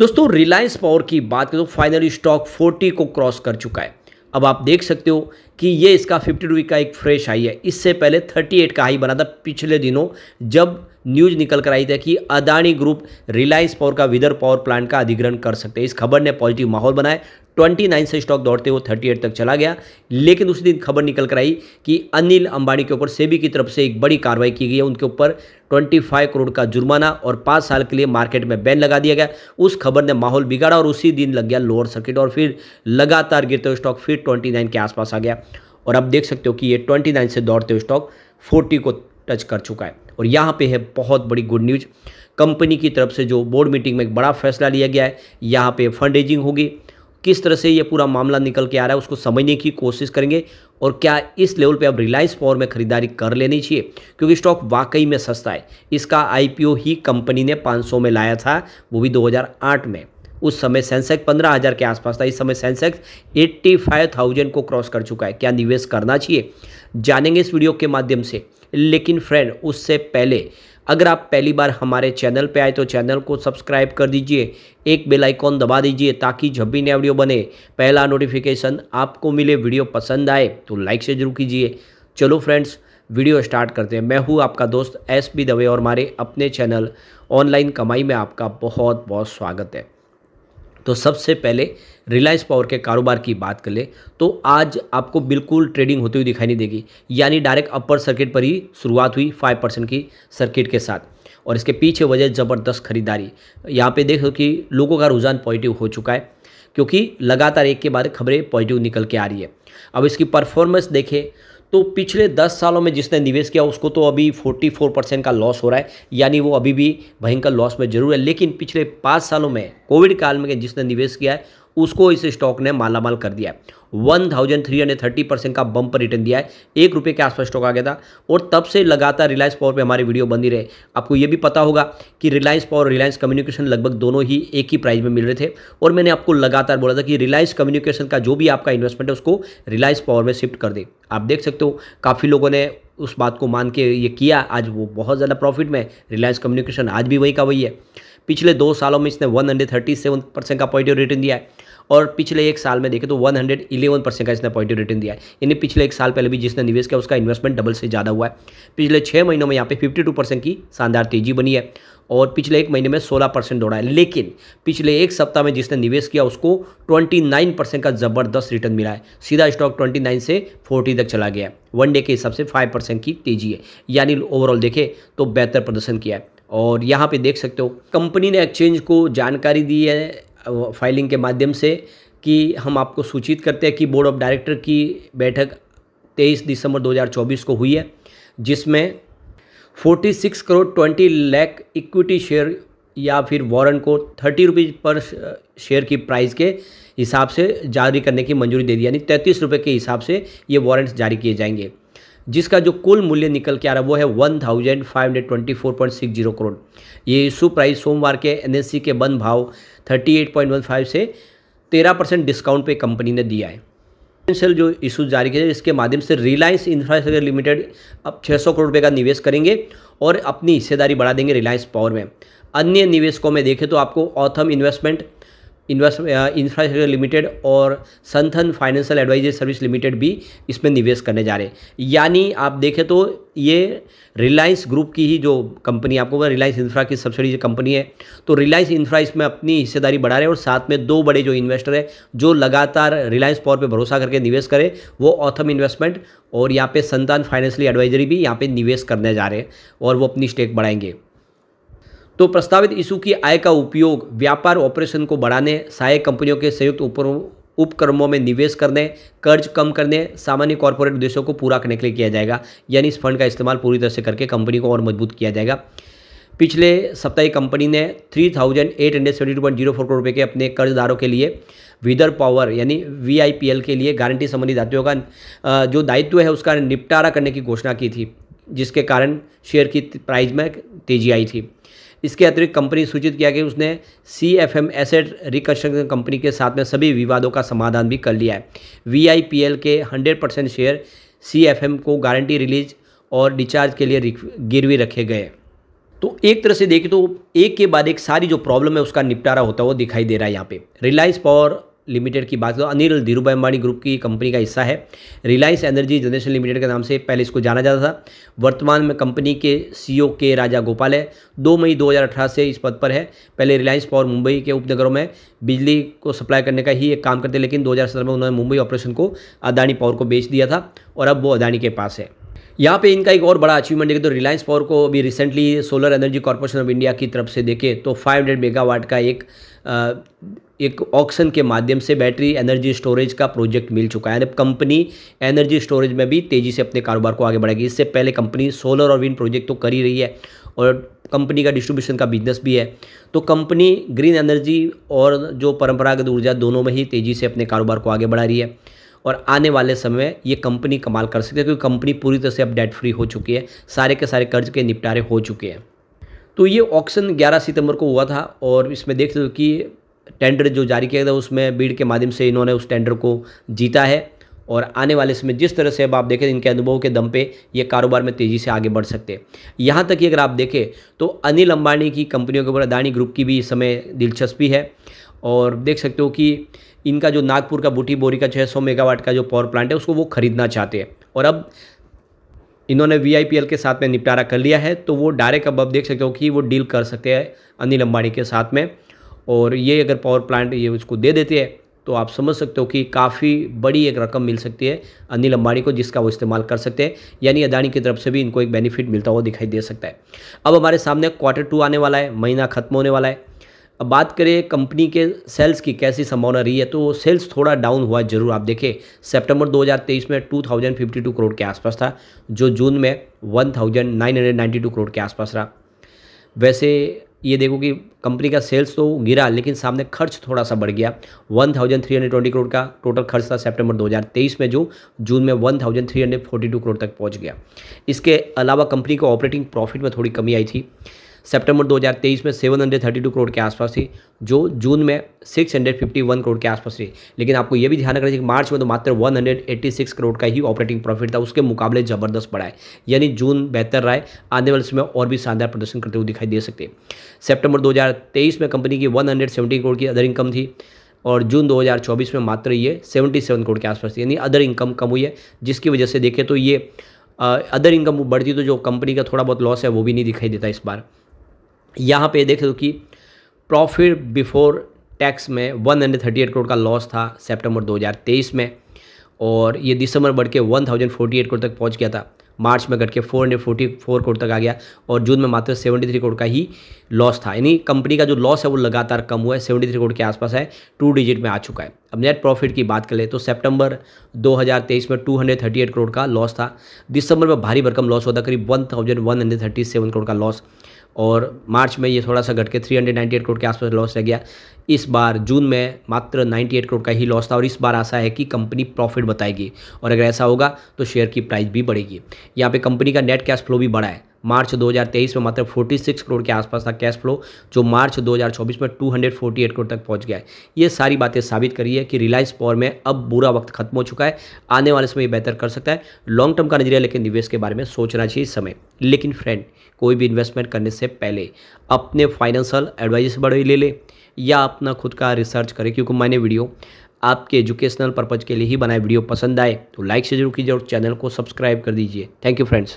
दोस्तों रिलायंस पावर की बात करें तो फाइनली स्टॉक 40 को क्रॉस कर चुका है अब आप देख सकते हो कि ये इसका फिफ्टी रुपी का एक फ्रेश हाई है इससे पहले थर्टी एट का हाई बना था पिछले दिनों जब न्यूज निकल कर आई थी कि अदानी ग्रुप रिलायंस पावर का विदर पावर प्लांट का अधिग्रहण कर सकते हैं इस खबर ने पॉजिटिव माहौल बनाया 29 से स्टॉक दौड़ते हुए 38 तक चला गया लेकिन उसी दिन खबर निकल कर आई कि अनिल अंबानी के ऊपर सेबी की तरफ से एक बड़ी कार्रवाई की गई है उनके ऊपर 25 करोड़ का जुर्माना और पाँच साल के लिए मार्केट में बैन लगा दिया गया उस खबर ने माहौल बिगाड़ा और उसी दिन लग गया लोअर सर्किट और फिर लगातार गिरते हुए स्टॉक फिर 29 के आसपास आ गया और अब देख सकते हो कि ये 29 से दौड़ते हुए स्टॉक 40 को टच कर चुका है और यहाँ पे है बहुत बड़ी गुड न्यूज़ कंपनी की तरफ से जो बोर्ड मीटिंग में एक बड़ा फैसला लिया गया है यहाँ पे फंड रेजिंग होगी किस तरह से ये पूरा मामला निकल के आ रहा है उसको समझने की कोशिश करेंगे और क्या इस लेवल पे अब रिलायंस पावर में खरीदारी कर लेनी चाहिए क्योंकि स्टॉक वाकई में सस्ता है इसका आईपीओ ही कंपनी ने 500 में लाया था वो भी 2008 में उस समय सेंसेक्स पंद्रह हज़ार के आसपास था इस समय सेंसेक्स एट्टी फाइव थाउजेंड को क्रॉस कर चुका है क्या निवेश करना चाहिए जानेंगे इस वीडियो के माध्यम से लेकिन फ्रेंड उससे पहले अगर आप पहली बार हमारे चैनल पे आए तो चैनल को सब्सक्राइब कर दीजिए एक बेल आइकॉन दबा दीजिए ताकि जब भी नया वीडियो बने पहला नोटिफिकेशन आपको मिले वीडियो पसंद आए तो लाइक से जरूर कीजिए चलो फ्रेंड्स वीडियो स्टार्ट करते हैं मैं हूँ आपका दोस्त एस बी दवे और हमारे अपने चैनल ऑनलाइन कमाई में आपका बहुत बहुत स्वागत है तो सबसे पहले रिलायंस पावर के कारोबार की बात कर ले तो आज आपको बिल्कुल ट्रेडिंग होती हुई दिखाई नहीं देगी यानी डायरेक्ट अपर सर्किट पर ही शुरुआत हुई फाइव परसेंट की सर्किट के साथ और इसके पीछे वजह ज़बरदस्त खरीदारी यहाँ पे देखो कि लोगों का रुझान पॉजिटिव हो चुका है क्योंकि लगातार एक के बाद खबरें पॉजिटिव निकल के आ रही है अब इसकी परफॉर्मेंस देखें तो पिछले 10 सालों में जिसने निवेश किया उसको तो अभी 44 परसेंट का लॉस हो रहा है यानी वो अभी भी भयंकर लॉस में जरूर है लेकिन पिछले पाँच सालों में कोविड काल में जिसने निवेश किया है उसको इस स्टॉक ने मालामाल कर दिया है one thousand three hundred thirty percent का बम्प रिटर्न दिया है एक रुपये के आसपास स्टॉक आ गया था और तब से लगातार रिलायंस पावर पे हमारी वीडियो बनी रहे आपको ये भी पता होगा कि रिलायंस पावर रिलायंस कम्युनिकेशन लगभग दोनों ही एक ही प्राइस में मिल रहे थे और मैंने आपको लगातार बोला था कि रिलायंस कम्युनिकेशन का जो भी आपका इन्वेस्टमेंट है उसको रिलायंस पावर में शिफ्ट कर दे आप देख सकते हो काफ़ी लोगों ने उस बात को मान के ये किया आज वो बहुत ज़्यादा प्रॉफिट में रिलायंस कम्युनिकेशन आज भी वही का वही है पिछले दो सालों में इसने सेवन परसेंट का पॉजिटिव रिटर्न दिया है और पिछले एक साल में देखें तो वन हंड्रेड इलेवन परसेंट का इसने पॉजिटिव रिटर्न दिया है यानी पिछले एक साल पहले भी जिसने निवेश किया उसका इन्वेस्टमेंट डबल से ज़्यादा हुआ है पिछले छः महीनों में यहाँ पे फिफ्टी टू परसेंट की शानदार तेजी बनी है और पिछले एक महीने में 16 परसेंट दौड़ा है लेकिन पिछले एक सप्ताह में जिसने निवेश किया उसको 29 परसेंट का ज़बरदस्त रिटर्न मिला है सीधा स्टॉक 29 से 40 तक चला गया है वन डे के हिसाब से 5 परसेंट की तेजी है यानी ओवरऑल देखें तो बेहतर प्रदर्शन किया है और यहाँ पे देख सकते हो कंपनी ने एक्सचेंज को जानकारी दी है फाइलिंग के माध्यम से कि हम आपको सूचित करते हैं कि बोर्ड ऑफ डायरेक्टर की बैठक 23 दिसंबर 2024 को हुई है जिसमें 46 करोड़ 20 लाख इक्विटी शेयर या फिर वारंट को थर्टी रुपीज़ पर शेयर की प्राइस के हिसाब से जारी करने की मंजूरी दे दी यानी तैंतीस रुपये के हिसाब से ये वारंट्स जारी किए जाएंगे जिसका जो कुल मूल्य निकल के आ रहा है वो है one thousand five hundred twenty four point six zero crore ये इशू प्राइस सोमवार के एन e के बंद भाव thirty eight point one five से तेरह परसेंट डिस्काउंट पे कंपनी ने दिया है फाइनेंशियल जो इशू जारी किया इसके माध्यम से रिलायंस इंफ्रास्ट्रक्चर लिमिटेड अब 600 करोड़ रुपये का निवेश करेंगे और अपनी हिस्सेदारी बढ़ा देंगे रिलायंस पावर में अन्य निवेशकों में देखें तो आपको Authum investment infrastructure limited uh, और Santhan financial advisory service limited भी इसमें निवेश करने जा रहे हैं यानी आप देखें तो ये रिलायंस ग्रुप की ही जो कंपनी आपको रिलायंस इंफ्रा की सब्सिडी कंपनी है तो रिलायंस इंफ्रा इसमें अपनी हिस्सेदारी बढ़ा रहे हैं और साथ में दो बड़े जो इन्वेस्टर हैं जो लगातार रिलायंस पावर पर भरोसा करके निवेश करें वो ऑथम इन्वेस्टमेंट और यहाँ पे संतान फाइनेंशियल एडवाइजरी भी यहाँ पे निवेश करने जा रहे हैं और वो अपनी स्टेक बढ़ाएंगे तो प्रस्तावित इशू की आय का उपयोग व्यापार ऑपरेशन को बढ़ाने सहायक कंपनियों के संयुक्त उपक्रमों में निवेश करने कर्ज कम करने सामान्य कॉरपोरेट उद्देश्यों को पूरा करने के लिए किया जाएगा यानी इस फंड का इस्तेमाल पूरी तरह से करके कंपनी को और मजबूत किया जाएगा पिछले सप्ताह कंपनी ने three thousand eight hundred seventy two point zero four crore रुपये के अपने कर्जदारों के लिए विदर पावर यानी वीआईपीएल के लिए गारंटी संबंधी दायित्वों का जो दायित्व है उसका निपटारा करने की घोषणा की थी जिसके कारण शेयर की प्राइस में तेजी आई थी इसके अतिरिक्त कंपनी सूचित किया कि उसने C F M asset reconstruction company के साथ में सभी विवादों का समाधान भी कर लिया है वी आई पी एल के hundred percent share C F M को गारंटी रिलीज और डिचार्ज के लिए गिरवी रखे गए तो एक तरह से देखें तो एक के बाद एक सारी जो प्रॉब्लम है उसका निपटारा होता है वो दिखाई दे रहा है यहाँ पे रिलायंस पावर लिमिटेड की बात करो अनिल धीरूभाई अंबानी ग्रुप की कंपनी का हिस्सा है रिलायंस एनर्जी जनरेशन लिमिटेड के नाम से पहले इसको जाना जाता था वर्तमान में कंपनी के सीईओ के राजा गोपाल है दो मई 2018 से इस पद पर है पहले रिलायंस पावर मुंबई के उपनगरों में बिजली को सप्लाई करने का ही एक काम करते लेकिन दो में उन्होंने मुंबई ऑपरेशन को अदानी पावर को बेच दिया था और अब वो अदानी के पास है यहाँ पे इनका एक और बड़ा अचीवमेंट देखिए तो रिलायंस पावर को अभी recently solar energy corporation of India की तरफ से देखे तो 500 मेगावाट का एक आ, एक ऑक्शन के माध्यम से बैटरी एनर्जी स्टोरेज का प्रोजेक्ट मिल चुका है कंपनी एनर्जी स्टोरेज में भी तेज़ी से अपने कारोबार को आगे बढ़ाएगी इससे पहले कंपनी सोलर और विंड प्रोजेक्ट तो कर ही रही है और कंपनी का डिस्ट्रीब्यूशन का बिजनेस भी है तो कंपनी ग्रीन एनर्जी और जो परंपरागत ऊर्जा दोनों में ही तेज़ी से अपने कारोबार को आगे बढ़ा रही है और आने वाले समय ये कंपनी कमाल कर सकती है क्योंकि कंपनी पूरी तरह से अब डेट फ्री हो चुकी है सारे के सारे कर्ज के निपटारे हो चुके हैं तो ये ऑक्शन 11 सितंबर को हुआ था और इसमें देख लो कि टेंडर जो जारी किया था उसमें बीड के माध्यम से इन्होंने उस टेंडर को जीता है और आने वाले समय जिस तरह से अब आप देखें इनके अनुभव के दम पे ये कारोबार में तेज़ी से आगे बढ़ सकते हैं यहाँ तक कि अगर आप देखें तो अनिल अंबानी की कंपनियों के ऊपर अदानी ग्रुप की भी इस समय दिलचस्पी है और देख सकते हो कि इनका जो नागपुर का बूटी बोरी का 600 मेगावाट का जो पावर प्लांट है उसको वो खरीदना चाहते हैं और अब इन्होंने वी के साथ में निपटारा कर लिया है तो वो डायरेक्ट अब आप देख सकते हो कि वो डील कर सकते हैं अनिल अंबानी के साथ में और ये अगर पावर प्लांट ये उसको दे देते हैं तो आप समझ सकते हो कि काफ़ी बड़ी एक रकम मिल सकती है अनिल अंबानी को जिसका वो इस्तेमाल कर सकते हैं यानी अदानी की तरफ से भी इनको एक बेनिफिट मिलता हुआ दिखाई दे सकता है अब हमारे सामने क्वार्टर टू आने वाला है महीना खत्म होने वाला है अब बात करें कंपनी के सेल्स की कैसी संभावना रही है तो सेल्स थोड़ा डाउन हुआ जरूर आप देखें सितंबर 2023 में 2052 करोड़ के आसपास था जो जून में 1992 करोड़ के आसपास रहा वैसे ये देखो कि कंपनी का सेल्स तो गिरा लेकिन सामने खर्च थोड़ा सा बढ़ गया 1,320 करोड़ का टोटल खर्च था सितंबर 2023 में जो जून में 1,342 करोड़ तक पहुंच गया इसके अलावा कंपनी को ऑपरेटिंग प्रॉफिट में थोड़ी कमी आई थी सितंबर 2023 में 732 करोड़ के आसपास थी जो जून में 651 करोड़ के आसपास थी लेकिन आपको यह भी ध्यान रखना चाहिए कि मार्च में तो मात्र 186 करोड़ का ही ऑपरेटिंग प्रॉफिट था उसके मुकाबले जबरदस्त बढ़ा है यानी जून बेहतर रहा है आने वाले समय और भी शानदार प्रदर्शन करते हुए दिखाई दे सकते हैं सेप्टेम्बर दो में कंपनी की वन करोड़ की अदर इनकम थी और जून 2024 में मात्र ये 77 करोड़ के आसपास थी यानी अदर इनकम कम हुई है जिसकी वजह से देखें तो ये अदर इनकम बढ़ती तो जो कंपनी का थोड़ा बहुत लॉस है वो भी नहीं दिखाई देता इस बार यहाँ पे देख लो कि प्रॉफिट बिफोर टैक्स में one hundred thirty eight crore का लॉस था सितंबर 2023 में और ये दिसंबर बढ़ के one thousand forty eight crore तक पहुँच गया था मार्च में घट के four hundred forty four crore तक आ गया और जून में मात्र सेवेंटी थ्री करोड़ का ही लॉस था यानी कंपनी का जो लॉस है वो लगातार कम हुआ है सेवेंटी थ्री करोड़ के आसपास है टू डिजिट में आ चुका है अब नेट प्रॉफिट की बात करें तो सितंबर 2023 में two hundred thirty eight crore का लॉस था दिसंबर में भारी भरकम लॉस वन हंड्रेड करीब सेवन करोड़ का लॉस और मार्च में ये थोड़ा सा घट के 398 करोड़ के आसपास लॉस रह गया इस बार जून में मात्र 98 करोड़ का ही लॉस था और इस बार आशा है कि कंपनी प्रॉफिट बताएगी और अगर ऐसा होगा तो शेयर की प्राइस भी बढ़ेगी यहाँ पे कंपनी का नेट कैश फ्लो भी बढ़ा है मार्च 2023 में मात्र 46 करोड़ के आसपास था कैश फ्लो जो मार्च 2024 में 248 करोड़ तक पहुंच गया है ये सारी बातें साबित करी है कि रिलायंस पावर में अब बुरा वक्त खत्म हो चुका है आने वाले समय बेहतर कर सकता है लॉन्ग टर्म का नजरिया लेकिन निवेश के बारे में सोचना चाहिए समय लेकिन फ्रेंड कोई भी इन्वेस्टमेंट करने से पहले अपने फाइनेंशियल एडवाइजर से बड़े ले लें या अपना खुद का रिसर्च करें क्योंकि मैंने वीडियो आपके एजुकेशनल पर्पज़ के लिए ही बनाए वीडियो पसंद आए तो लाइक से जरूर कीजिए और चैनल को सब्सक्राइब कर दीजिए थैंक यू फ्रेंड्स